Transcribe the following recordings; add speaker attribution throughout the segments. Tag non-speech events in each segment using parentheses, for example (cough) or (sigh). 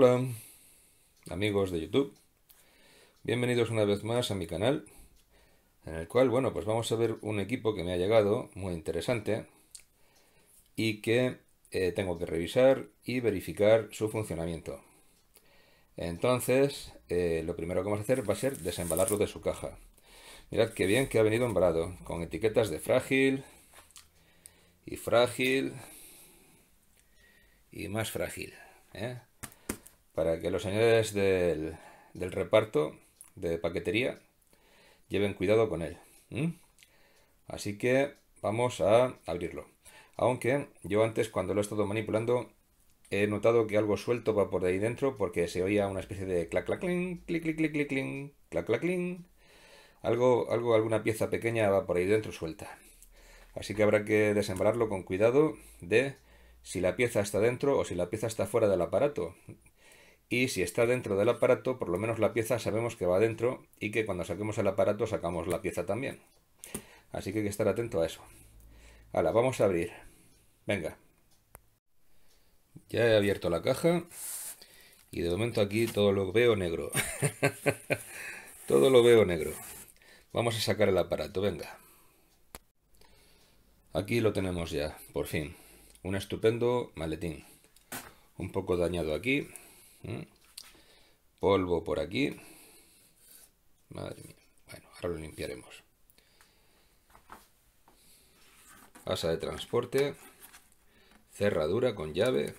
Speaker 1: Hola, amigos de YouTube. Bienvenidos una vez más a mi canal, en el cual, bueno, pues vamos a ver un equipo que me ha llegado, muy interesante, y que eh, tengo que revisar y verificar su funcionamiento. Entonces, eh, lo primero que vamos a hacer va a ser desembalarlo de su caja. Mirad qué bien que ha venido embalado, con etiquetas de frágil y frágil y más frágil. ¿eh? para que los señores del, reparto de paquetería lleven cuidado con él. Así que vamos a abrirlo. Aunque yo antes cuando lo he estado manipulando he notado que algo suelto va por ahí dentro porque se oía una especie de clac clac clic clic clic clic clic clac clac clic. Algo, algo, alguna pieza pequeña va por ahí dentro suelta. Así que habrá que desembrarlo con cuidado de si la pieza está dentro o si la pieza está fuera del aparato y si está dentro del aparato, por lo menos la pieza sabemos que va dentro y que cuando saquemos el aparato sacamos la pieza también. Así que hay que estar atento a eso. Ahora, vamos a abrir. Venga. Ya he abierto la caja y de momento aquí todo lo veo negro. (laughs) todo lo veo negro. Vamos a sacar el aparato, venga. Aquí lo tenemos ya, por fin. Un estupendo maletín. Un poco dañado aquí, ¿Mm? Polvo por aquí. Madre mía. Bueno, ahora lo limpiaremos. Asa de transporte. Cerradura con llave.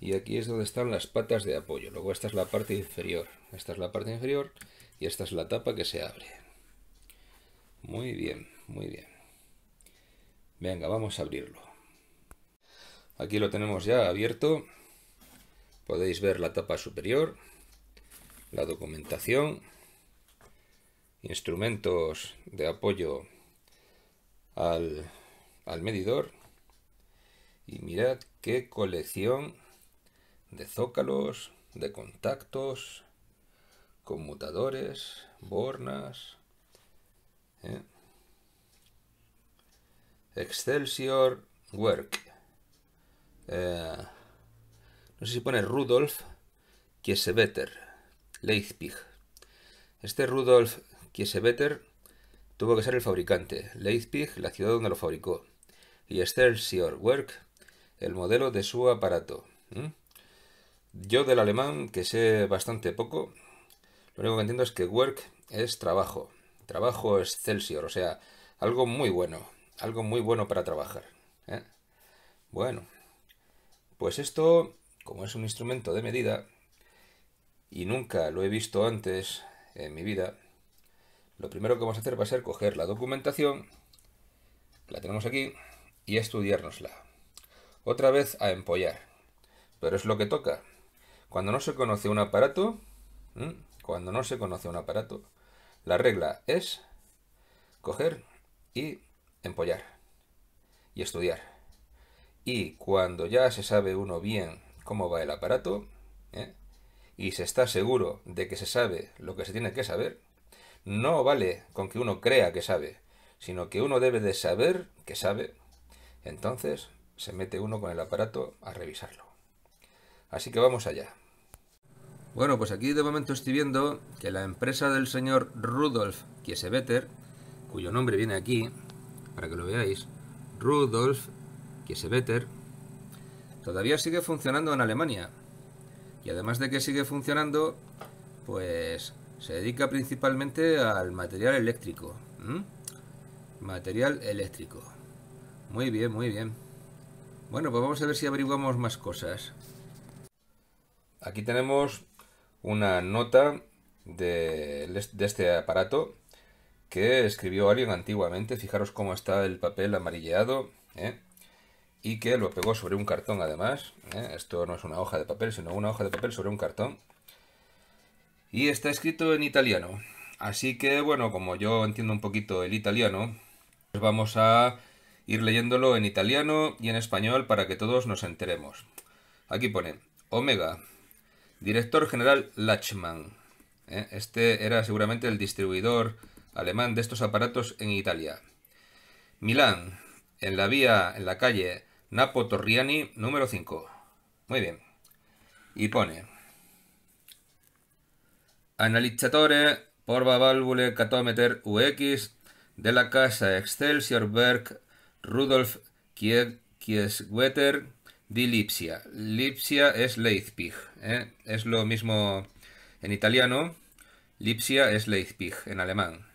Speaker 1: Y aquí es donde están las patas de apoyo. Luego esta es la parte inferior. Esta es la parte inferior y esta es la tapa que se abre. Muy bien, muy bien. Venga, vamos a abrirlo. Aquí lo tenemos ya abierto. Podéis ver la tapa superior, la documentación, instrumentos de apoyo al, medidor. Y mirad qué colección de zócalos, de contactos, conmutadores, bornas, ¿eh? Excelsior Work. Eh, no sé si pone Rudolf Kiesewetter, Leipzig. Este Rudolf Kiesewetter tuvo que ser el fabricante, Leipzig, la ciudad donde lo fabricó, y Excelsior Werk, el modelo de su aparato. Yo del alemán, que sé bastante poco, lo único que entiendo es que Werk es trabajo, trabajo Excelsior, o sea, algo muy bueno, algo muy bueno para trabajar. ¿eh? Bueno. Pues esto, como es un instrumento de medida, y nunca lo he visto antes en mi vida, lo primero que vamos a hacer va a ser coger la documentación, la tenemos aquí, y estudiárnosla. Otra vez a empollar. Pero es lo que toca. Cuando no se conoce un aparato, cuando no se conoce un aparato, la regla es coger y empollar y estudiar. Y cuando ya se sabe uno bien cómo va el aparato, ¿eh? y se está seguro de que se sabe lo que se tiene que saber, no vale con que uno crea que sabe, sino que uno debe de saber que sabe. Entonces se mete uno con el aparato a revisarlo. Así que vamos allá. Bueno, pues aquí de momento estoy viendo que la empresa del señor Rudolf Kiesewetter, cuyo nombre viene aquí, para que lo veáis, Rudolf better todavía sigue funcionando en Alemania. Y además de que sigue funcionando, pues se dedica principalmente al material eléctrico. Material eléctrico. Muy bien, muy bien. Bueno, pues vamos a ver si averiguamos más cosas. Aquí tenemos una nota de, este aparato que escribió alguien antiguamente. Fijaros cómo está el papel amarilleado. ¿eh? y que lo pegó sobre un cartón además. ¿eh? Esto no es una hoja de papel, sino una hoja de papel sobre un cartón. Y está escrito en italiano. Así que bueno, como yo entiendo un poquito el italiano, pues vamos a ir leyéndolo en italiano y en español para que todos nos enteremos. Aquí pone Omega, director general Lachman. ¿eh? Este era seguramente el distribuidor alemán de estos aparatos en Italia. Milán, en la vía, en la calle Napo Torriani, número 5. Muy bien. Y pone... Analizzatore porva válvule catometer UX de la casa Excelsior Berg Rudolf Kieswetter di Lipsia. Lipsia es Leipzig. ¿eh? Es lo mismo en italiano. Lipsia es Leipzig en alemán.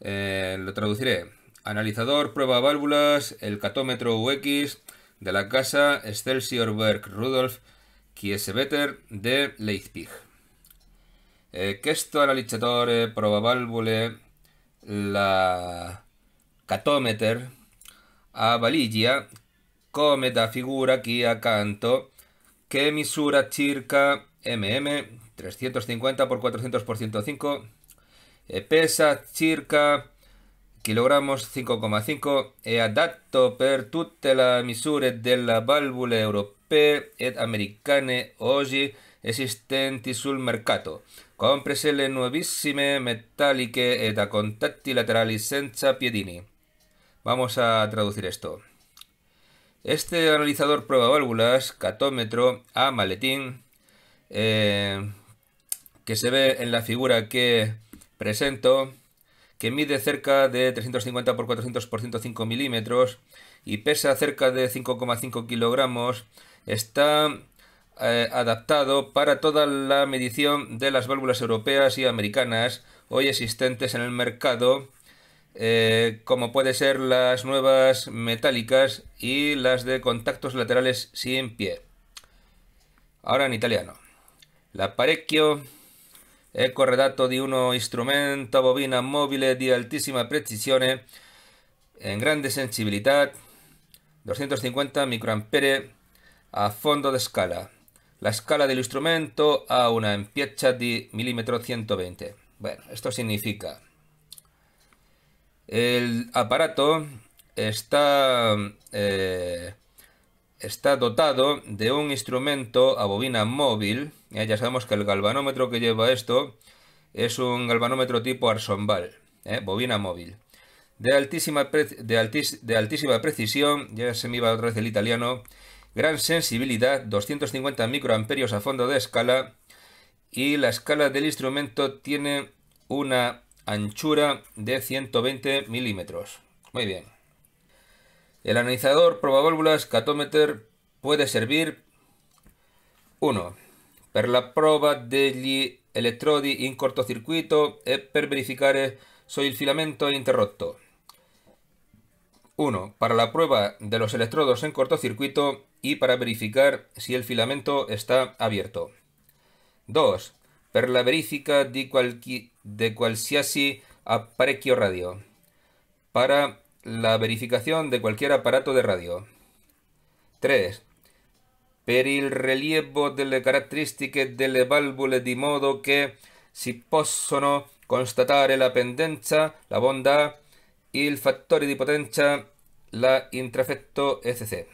Speaker 1: Eh, lo traduciré. Analizador prueba válvulas, el catómetro UX de la casa Excelsior Berg Rudolf Kiesebeter de Leipzig. Eh, analizador analizador eh, prueba la catómetro a valigia come da figura a canto que misura circa mm 350 x 400 x 105 pesa circa Kilogramos 5,5 e adatto per tutte le misure della valvole europee ed americane oggi esistenti sul mercato, Compresele nuovissime metalliche e da contatti laterali senza piedini. Vamos a traducir esto. Este analizador prueba válvulas, catómetro a maletín, eh, que se ve en la figura que presento, que mide cerca de 350 x 400 x 105 milímetros y pesa cerca de 5,5 kilogramos, está eh, adaptado para toda la medición de las válvulas europeas y americanas hoy existentes en el mercado, eh, como puede ser las nuevas metálicas y las de contactos laterales sin pie. Ahora en italiano. La Parecchio eco redato di uno instrumento a bobina mobile di altísima precisione, en grande sensibilità, 250 microampere a fondo de escala. La escala del instrumento a una empieza de milímetro 120. Bueno, esto significa el aparato está eh, está dotado de un instrumento a bobina móvil. Eh, ya sabemos que el galvanómetro que lleva esto es un galvanómetro tipo Arsonval, eh, bobina móvil. De altísima, de, de altísima precisión, ya se me iba otra vez el italiano, gran sensibilidad, 250 microamperios a fondo de escala y la escala del instrumento tiene una anchura de 120 milímetros. Muy bien. El analizador válvulas catómeter puede servir 1. Per la de degli elettrodi e in cortocircuito e per verificare se il filamento è interrotto. 1. Para la prueba de los electrodos en cortocircuito y para verificar si el filamento está abierto. 2. Per la verifica di qualsiasi apparecchio radio. Para la verificación de cualquier aparato de radio. 3. Per il rilievo delle caratteristiche delle valvole di modo che si possono constatare la pendenza, la y il fattore di potenza, la intrafetto, etc.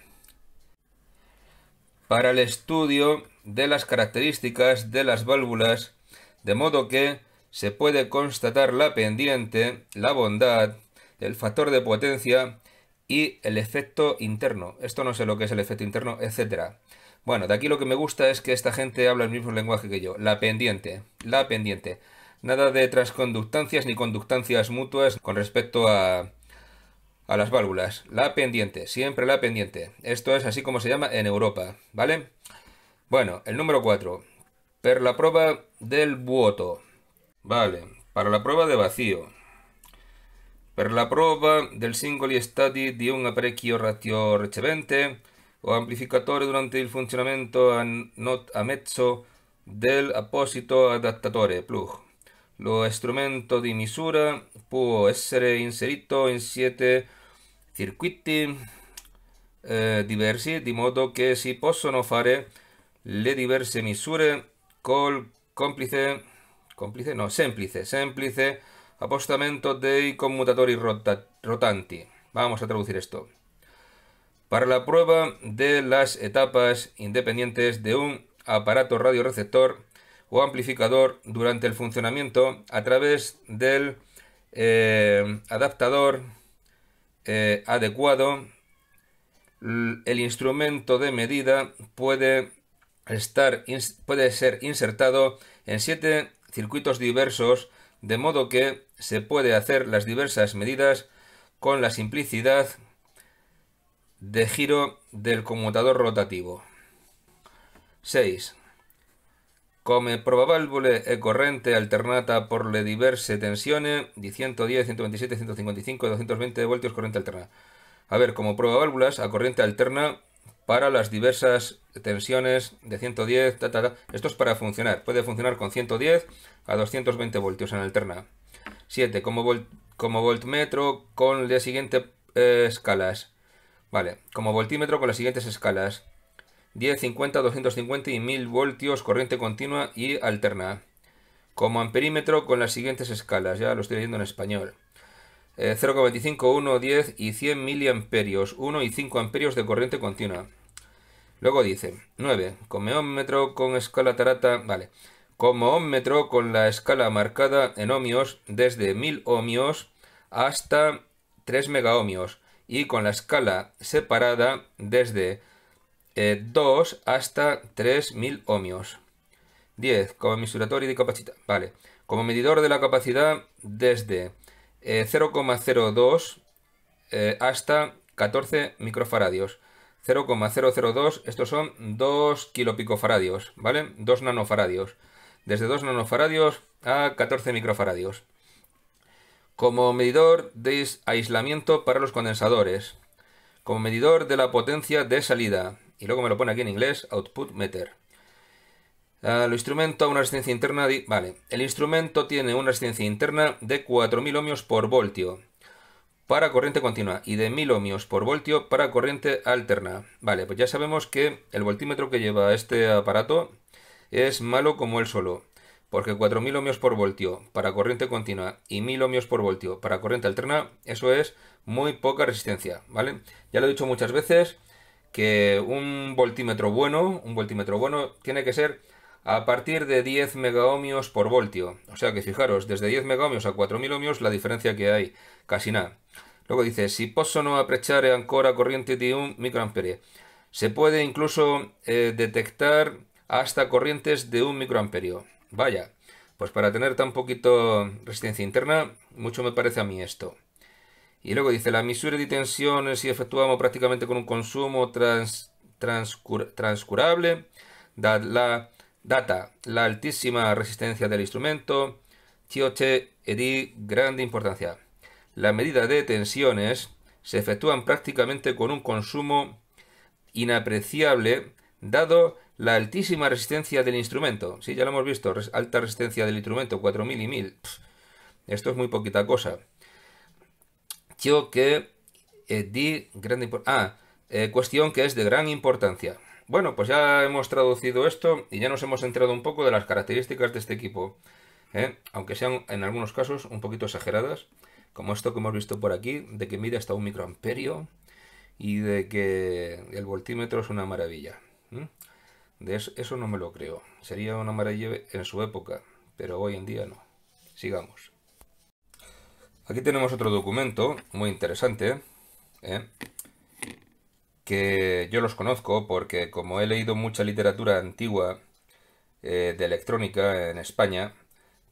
Speaker 1: Para el estudio de las características de las válvulas, de modo que se puede constatar la pendiente, la bondad, el factor de potencia y el efecto interno. Esto no sé lo que es el efecto interno, etcétera Bueno, de aquí lo que me gusta es que esta gente habla el mismo lenguaje que yo. La pendiente, la pendiente. Nada de transconductancias ni conductancias mutuas con respecto a, a las válvulas. La pendiente, siempre la pendiente. Esto es así como se llama en Europa, ¿vale? Bueno, el número 4. Per la prueba del vuoto. Vale, para la prueba de vacío. per la prova del singoli stati di un apparecchio ratio ricevente o amplificatore durante il funzionamento a, not- a mezzo dell'apposito adattatore plug. Lo strumento di misura può essere inserito in siete circuiti eh, diversi di modo che si possono fare le diverse misure col complice, complice no, semplice, semplice Apostamento dei commutatori rota, rotanti. Vamos a traducir esto. Para la prueba de las etapas independientes de un aparato radioreceptor o amplificador durante el funcionamiento a través del eh, adaptador eh, adecuado, el instrumento de medida puede, estar, puede ser insertado en siete circuitos diversos de modo que se puede hacer las diversas medidas con la simplicidad de giro del conmutador rotativo. 6. Come válvula e corriente alternata por le diverse tensiones de 110, 127, 155, 220 voltios corriente alterna. A ver, como válvulas a corriente alterna para las diversas tensiones de 110, esto es para funcionar. Puede funcionar con 110 a 220 voltios en alterna. 7 como, volt, como voltmetro con las siguientes eh, escalas. Vale, como voltímetro con las siguientes escalas. 10, 50, 250 y 1000 voltios, corriente continua y alterna. Como amperímetro con las siguientes escalas, ya lo estoy leyendo en español. 0,25, 1, 10 y 100 miliamperios, 1 y 5 amperios de corriente continua. Luego dice, 9, Comeómetro, con escala tarata, vale, como ohmmetro con la escala marcada en ohmios desde 1000 ohmios hasta 3 megaohmios y con la escala separada desde 2 eh, hasta 3000 ohmios. 10. Como misuratorio de capacidad. Vale. Como medidor de la capacidad desde 0,02 eh, eh, hasta 14 microfaradios. 0,002, estos son 2 kilopicofaradios, ¿vale? 2 nanofaradios desde 2 nanofaradios a 14 microfaradios. Como medidor de aislamiento para los condensadores. Como medidor de la potencia de salida. Y luego me lo pone aquí en inglés, output meter. El ah, instrumento una resistencia interna. vale, el instrumento tiene una resistencia interna de 4000 ohmios por voltio para corriente continua y de 1000 ohmios por voltio para corriente alterna. Vale, pues ya sabemos que el voltímetro que lleva este aparato es malo como él solo, porque 4.000 ohmios por voltio para corriente continua y 1.000 ohmios por voltio para corriente alterna, eso es muy poca resistencia, ¿vale? Ya lo he dicho muchas veces que un voltímetro bueno, un voltímetro bueno tiene que ser a partir de 10 megaohmios por voltio. O sea que fijaros, desde 10 megaohmios a 4.000 ohmios la diferencia que hay, casi nada. Luego dice, si no aprecharé ancora corriente de un microamperio se puede incluso eh, detectar hasta corrientes de un microamperio. Vaya, pues para tener tan poquito resistencia interna, mucho me parece a mí esto. Y luego dice, la misura de tensiones y efectuamos prácticamente con un consumo trans, transcurable, da, la, data la altísima resistencia del instrumento, TOT EDI grande importancia. La medida de tensiones se efectúan prácticamente con un consumo inapreciable, dado la altísima resistencia del instrumento. Sí, ya lo hemos visto. alta resistencia del instrumento, 4000 y 1000. esto es muy poquita cosa. Yo que eh, di gran Ah, eh, cuestión que es de gran importancia. Bueno, pues ya hemos traducido esto y ya nos hemos enterado un poco de las características de este equipo. ¿eh? Aunque sean en algunos casos un poquito exageradas. Como esto que hemos visto por aquí, de que mide hasta un microamperio y de que el voltímetro es una maravilla eso, no me lo creo. Sería una maravilla en su época, pero hoy en día no. Sigamos. Aquí tenemos otro documento muy interesante, ¿eh? que yo los conozco porque como he leído mucha literatura antigua eh, de electrónica en España,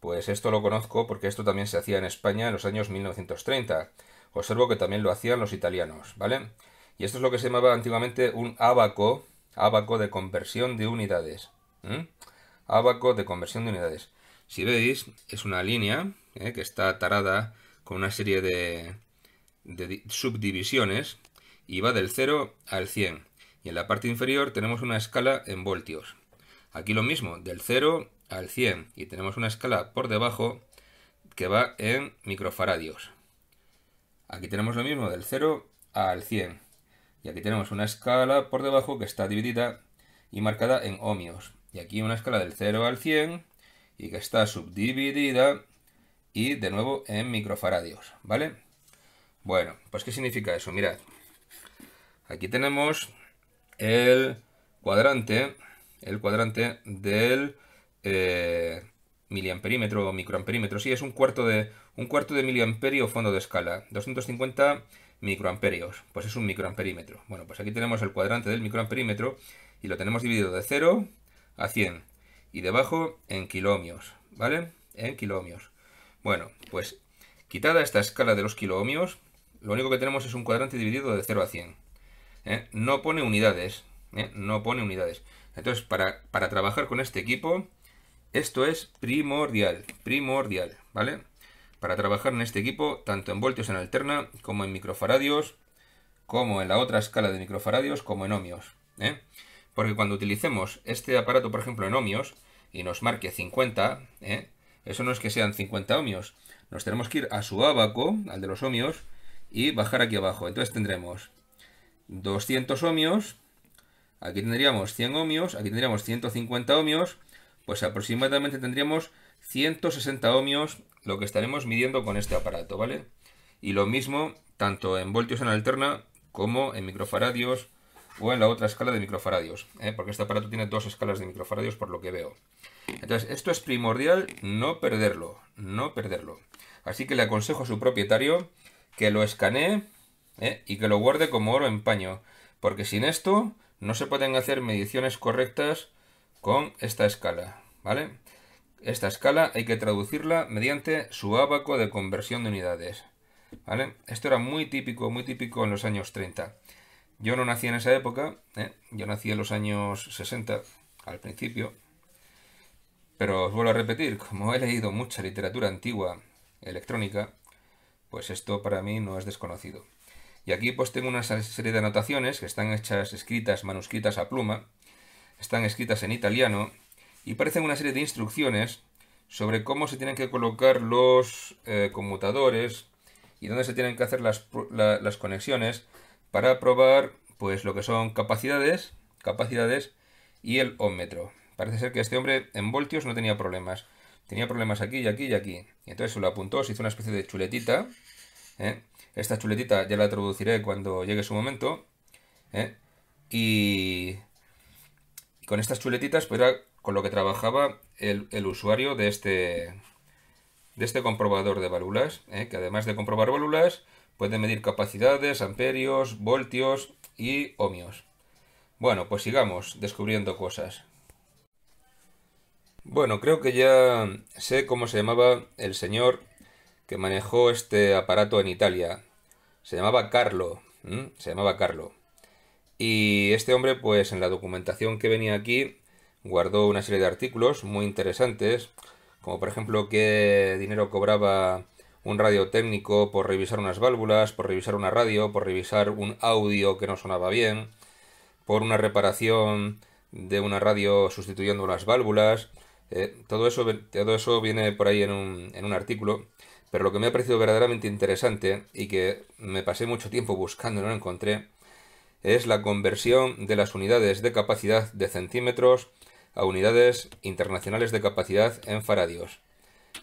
Speaker 1: pues esto lo conozco porque esto también se hacía en España en los años 1930. Observo que también lo hacían los italianos, ¿vale? Y esto es lo que se llamaba antiguamente un abaco, Abaco de conversión de unidades. Ábaco de conversión de unidades. Si veis, es una línea ¿eh? que está tarada con una serie de, de subdivisiones y va del 0 al 100. Y en la parte inferior tenemos una escala en voltios. Aquí lo mismo, del 0 al 100. Y tenemos una escala por debajo que va en microfaradios. Aquí tenemos lo mismo, del 0 al 100. Y aquí tenemos una escala por debajo que está dividida y marcada en ohmios. Y aquí una escala del 0 al 100 y que está subdividida y de nuevo en microfaradios, ¿vale? Bueno, pues ¿qué significa eso? Mirad, aquí tenemos el cuadrante, el cuadrante del eh, miliamperímetro o microamperímetro. Sí, es un cuarto de, un cuarto de miliamperio fondo de escala. 250 microamperios. Pues es un microamperímetro. Bueno, pues aquí tenemos el cuadrante del microamperímetro y lo tenemos dividido de 0 a 100 y debajo en kilómetros ¿vale? En kilómetros Bueno, pues quitada esta escala de los kilómetros lo único que tenemos es un cuadrante dividido de 0 a 100. ¿eh? No pone unidades, ¿eh? no pone unidades. Entonces, para, para trabajar con este equipo, esto es primordial, primordial, ¿vale? para trabajar en este equipo tanto en voltios en alterna como en microfaradios, como en la otra escala de microfaradios, como en ohmios. ¿eh? Porque cuando utilicemos este aparato, por ejemplo, en ohmios, y nos marque 50, ¿eh? eso no es que sean 50 ohmios, nos tenemos que ir a su abaco, al de los ohmios, y bajar aquí abajo. Entonces tendremos 200 ohmios, aquí tendríamos 100 ohmios, aquí tendríamos 150 ohmios, pues aproximadamente tendríamos 160 ohmios lo que estaremos midiendo con este aparato, ¿vale? Y lo mismo tanto en voltios en alterna como en microfaradios o en la otra escala de microfaradios, ¿eh? porque este aparato tiene dos escalas de microfaradios por lo que veo. Entonces, esto es primordial no perderlo, no perderlo. Así que le aconsejo a su propietario que lo escanee ¿eh? y que lo guarde como oro en paño, porque sin esto no se pueden hacer mediciones correctas con esta escala, ¿vale? Esta escala hay que traducirla mediante su abaco de conversión de unidades. Esto era muy típico, muy típico en los años 30. Yo no nací en esa época, ¿eh? yo nací en los años 60, al principio. Pero os vuelvo a repetir, como he leído mucha literatura antigua electrónica, pues esto para mí no es desconocido. Y aquí pues tengo una serie de anotaciones que están hechas escritas, manuscritas a pluma, están escritas en italiano, y parecen una serie de instrucciones sobre cómo se tienen que colocar los eh, conmutadores y dónde se tienen que hacer las, conexiones para probar pues lo que son capacidades, capacidades y el ohmmetro. Parece ser que este hombre en voltios no tenía problemas. Tenía problemas aquí y aquí y aquí. Y entonces se lo apuntó, se hizo una especie de chuletita. ¿eh? Esta chuletita ya la traduciré cuando llegue su momento. ¿eh? Y... con estas chuletitas pues con lo que trabajaba el, usuario de este, de este comprobador de válvulas, ¿eh? que además de comprobar válvulas, puede medir capacidades, amperios, voltios y ohmios. Bueno, pues sigamos descubriendo cosas. Bueno, creo que ya sé cómo se llamaba el señor que manejó este aparato en Italia. Se llamaba Carlo. Se llamaba Carlo. Y este hombre, pues en la documentación que venía aquí, guardó una serie de artículos muy interesantes, como por ejemplo qué dinero cobraba un radio técnico por revisar unas válvulas, por revisar una radio, por revisar un audio que no sonaba bien, por una reparación de una radio sustituyendo las válvulas. Eh, todo, eso, todo eso viene por ahí en un, en un artículo, pero lo que me ha parecido verdaderamente interesante y que me pasé mucho tiempo buscando y no lo encontré, es la conversión de las unidades de capacidad de centímetros a unidades internacionales de capacidad en faradios.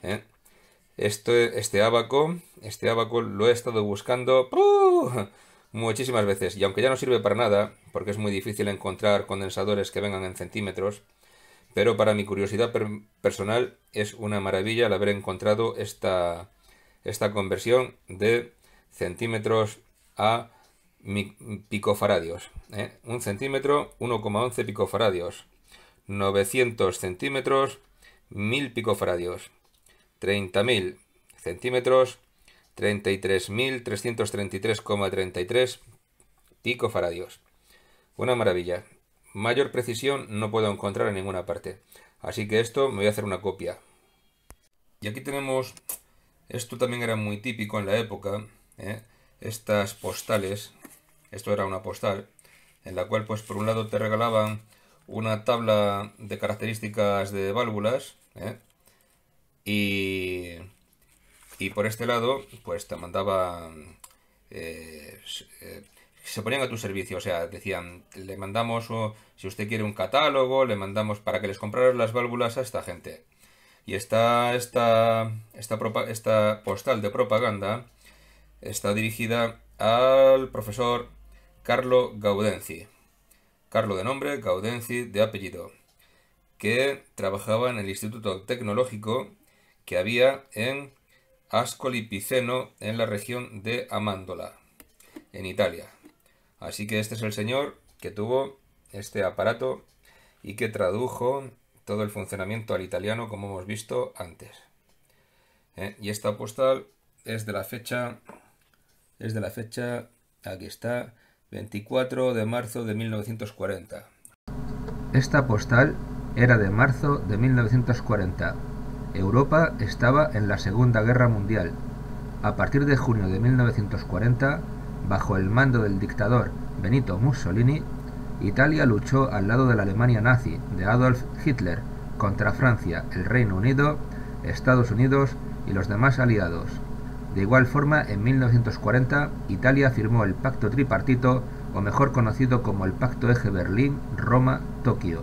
Speaker 1: ¿eh? Este, este abaco, lo he estado buscando muchísimas veces y aunque ya no sirve para nada, porque es muy difícil encontrar condensadores que vengan en centímetros, pero para mi curiosidad personal es una maravilla el haber encontrado esta, esta conversión de centímetros a picofaradios. ¿eh? Un centímetro, 1,11 picofaradios. 900 centímetros, 1000 picofaradios. 30.000 centímetros, 33.333,33 picofaradios. Una maravilla. Mayor precisión no puedo encontrar en ninguna parte. Así que esto me voy a hacer una copia. Y aquí tenemos, esto también era muy típico en la época, ¿eh? estas postales, esto era una postal, en la cual pues por un lado te regalaban una tabla de características de válvulas ¿eh? y, y, por este lado pues te mandaban eh, eh, se ponían a tu servicio, o sea, decían, le mandamos, o, si usted quiere un catálogo, le mandamos para que les compraras las válvulas a esta gente. Y está esta, esta, esta postal de propaganda, está dirigida al profesor Carlo Gaudenzi. Carlo de nombre, Gaudenzi de apellido, que trabajaba en el Instituto Tecnológico que había en Ascoli Piceno, en la región de Amandola, en Italia. Así que este es el señor que tuvo este aparato y que tradujo todo el funcionamiento al italiano como hemos visto antes. Eh, y esta postal es de la fecha, es de la fecha, aquí está, 24 de marzo de 1940. Esta postal era de marzo de 1940. Europa estaba en la Segunda Guerra Mundial. A partir de junio de 1940, bajo el mando del dictador Benito Mussolini, Italia luchó al lado de la Alemania nazi de Adolf Hitler contra Francia, el Reino Unido, Estados Unidos y los demás aliados. De igual forma, en 1940, Italia firmó el Pacto Tripartito, o mejor conocido como el Pacto Eje Berlín-Roma-Tokio.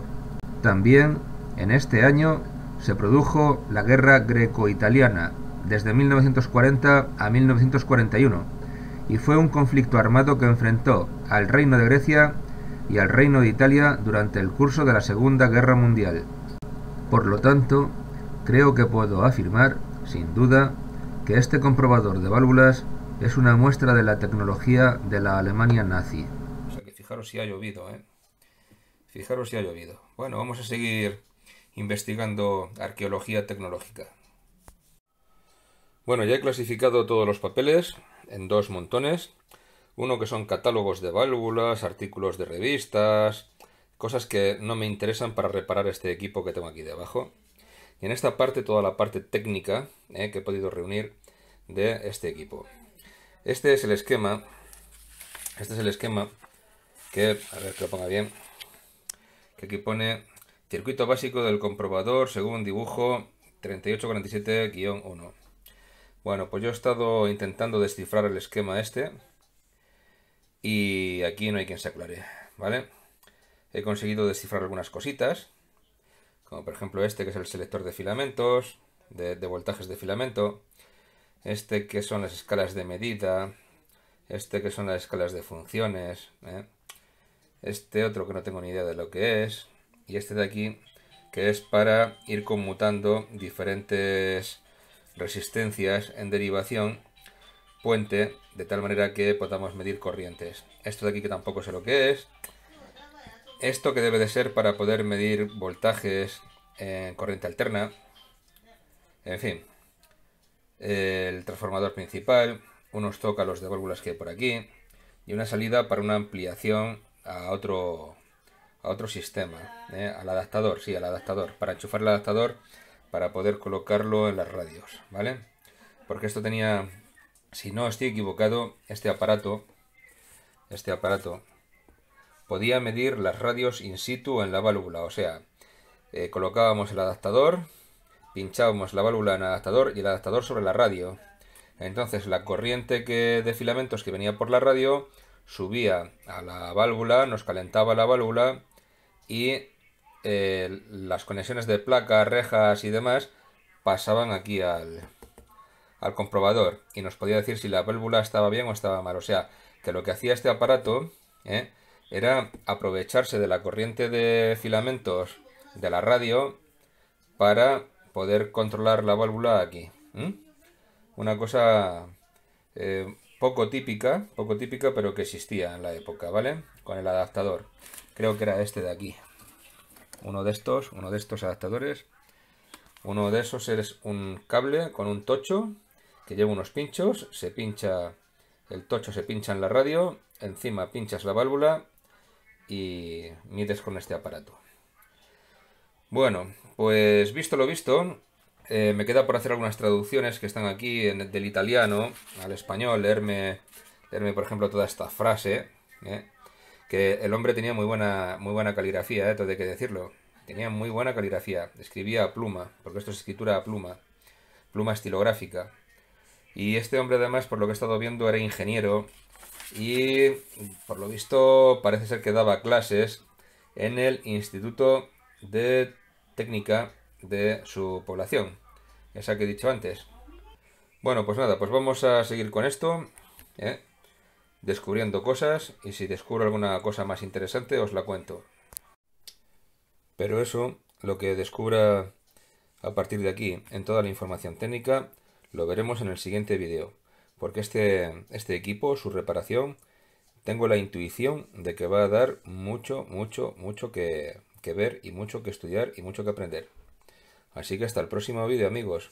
Speaker 1: También, en este año, se produjo la Guerra Greco-Italiana, desde 1940 a 1941, y fue un conflicto armado que enfrentó al Reino de Grecia y al Reino de Italia durante el curso de la Segunda Guerra Mundial. Por lo tanto, creo que puedo afirmar, sin duda, que este comprobador de válvulas es una muestra de la tecnología de la Alemania nazi. O sea que fijaros si ha llovido, ¿eh? Fijaros si ha llovido. Bueno, vamos a seguir investigando arqueología tecnológica. Bueno, ya he clasificado todos los papeles en dos montones. Uno que son catálogos de válvulas, artículos de revistas, cosas que no me interesan para reparar este equipo que tengo aquí debajo. Y en esta parte toda la parte técnica eh, que he podido reunir de este equipo. Este es el esquema. Este es el esquema que, a ver que lo ponga bien, que aquí pone circuito básico del comprobador según dibujo 3847-1. Bueno, pues yo he estado intentando descifrar el esquema este y aquí no hay quien se aclare, ¿vale? He conseguido descifrar algunas cositas por ejemplo este que es el selector de filamentos, de, voltajes de filamento, este que son las escalas de medida, este que son las escalas de funciones, ¿eh? este otro que no tengo ni idea de lo que es, y este de aquí que es para ir conmutando diferentes resistencias en derivación puente de tal manera que podamos medir corrientes. Esto de aquí que tampoco sé lo que es, esto que debe de ser para poder medir voltajes en corriente alterna, en fin, el transformador principal, unos zócalos de válvulas que hay por aquí y una salida para una ampliación a otro, a otro sistema, ¿eh? al adaptador, sí, al adaptador, para enchufar el adaptador para poder colocarlo en las radios, ¿vale? Porque esto tenía, si no estoy equivocado, este aparato, este aparato podía medir las radios in situ en la válvula, o sea, eh, colocábamos el adaptador, pinchábamos la válvula en el adaptador y el adaptador sobre la radio. Entonces la corriente que, de filamentos que venía por la radio subía a la válvula, nos calentaba la válvula y eh, las conexiones de placa, rejas y demás pasaban aquí al, al comprobador y nos podía decir si la válvula estaba bien o estaba mal. O sea, que lo que hacía este aparato, ¿eh? era aprovecharse de la corriente de filamentos de la radio para poder controlar la válvula aquí. Una cosa eh, poco típica, poco típica, pero que existía en la época, ¿vale? Con el adaptador. Creo que era este de aquí. Uno de estos, uno de estos adaptadores. Uno de esos es un cable con un tocho que lleva unos pinchos, se pincha, el tocho se pincha en la radio, encima pinchas la válvula y mides con este aparato. Bueno, pues visto lo visto, eh, me queda por hacer algunas traducciones que están aquí del italiano al español, leerme, por ejemplo toda esta frase, ¿eh? que el hombre tenía muy buena, muy buena caligrafía, esto ¿eh? de hay que decirlo, tenía muy buena caligrafía, escribía a pluma, porque esto es escritura a pluma, pluma estilográfica. Y este hombre además, por lo que he estado viendo, era ingeniero y por lo visto parece ser que daba clases en el Instituto de Técnica de su población, esa que he dicho antes. Bueno, pues nada, pues vamos a seguir con esto, ¿eh? descubriendo cosas y si descubro alguna cosa más interesante os la cuento. Pero eso, lo que descubra a partir de aquí en toda la información técnica, lo veremos en el siguiente vídeo porque este, este equipo, su reparación, tengo la intuición de que va a dar mucho, mucho, mucho que, que ver y mucho que estudiar y mucho que aprender. Así que hasta el próximo vídeo amigos.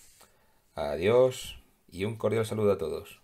Speaker 1: Adiós y un cordial saludo a todos.